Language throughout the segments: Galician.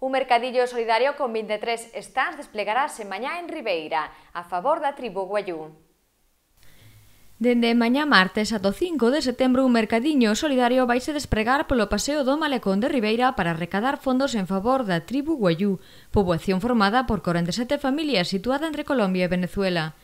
Un mercadillo solidario con 23 stands desplegarase mañá en Ribeira, a favor da tribu Guayú. Dende mañá martes ato 5 de setembro un mercadiño solidario vaise despregar polo paseo do Malecón de Ribeira para recadar fondos en favor da tribu Guayú, poboación formada por 47 familias situada entre Colombia e Venezuela.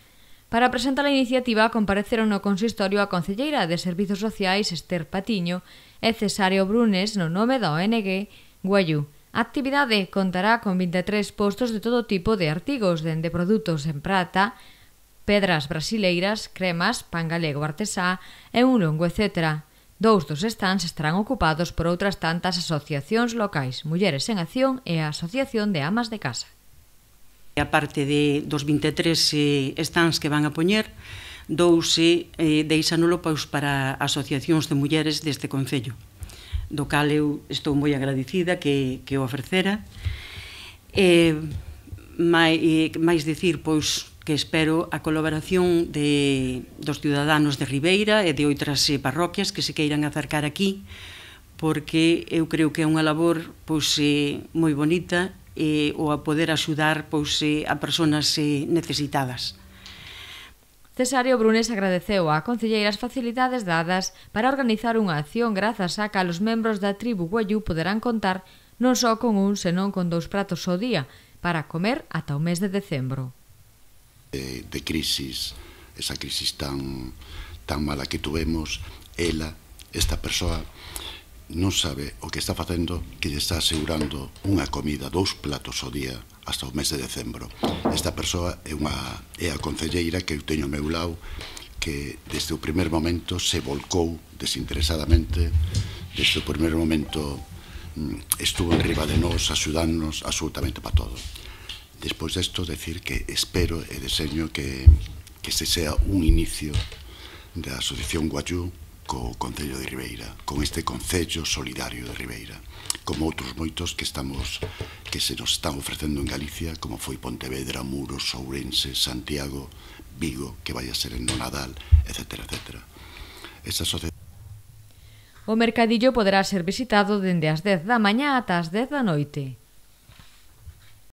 Para presentar a iniciativa compareceron no consistorio a Concelleira de Servizos Sociais Esther Patiño e Cesario Brunes no nome da ONG Guayú. A actividade contará con 23 postos de todo tipo de artigos, dende produtos en prata, pedras brasileiras, cremas, pan galego artesá e un longo etc. Dous dos stands estarán ocupados por outras tantas asociacións locais, Mulleres en Acción e a Asociación de Amas de Casa. E a parte de, dos 23 eh, stands que van a poñer, dous eh, eh deixanolo pois, para asociacións de mulleres deste Concello do cal eu estou moi agradecida que, que o ofrecera. E, máis dicir, pois, que espero a colaboración de, dos ciudadanos de Ribeira e de outras eh, parroquias que se queiran acercar aquí, porque eu creo que é unha labor pois, eh, moi bonita e o a poder axudar pois, eh, a persoas necesitadas. Cesario Brunes agradeceu a Concelleira as facilidades dadas para organizar unha acción grazas á cal os membros da tribu Guayú poderán contar non só con un, senón con dous pratos ao día, para comer ata o mes de decembro. De, eh, de crisis, esa crisis tan, tan mala que tuvemos, ela, esta persoa, non sabe o que está facendo que lle está asegurando unha comida, dous platos ao día hasta o mes de decembro. Esta persoa é unha é a concelleira que eu teño meu lado que desde o primer momento se volcou desinteresadamente, desde o primer momento mm, estuvo en riba de nós, axudándonos absolutamente para todo. Despois desto, decir que espero e deseño que, que este sea un inicio da Asociación Guayú co Concello de Ribeira, con este Concello Solidario de Ribeira, como outros moitos que estamos que se nos están ofrecendo en Galicia, como foi Pontevedra, Muros, Ourense, Santiago, Vigo, que vai a ser en Nadal, etc. etc. Esa sociedade O mercadillo poderá ser visitado dende as 10 da mañá ata as 10 da noite.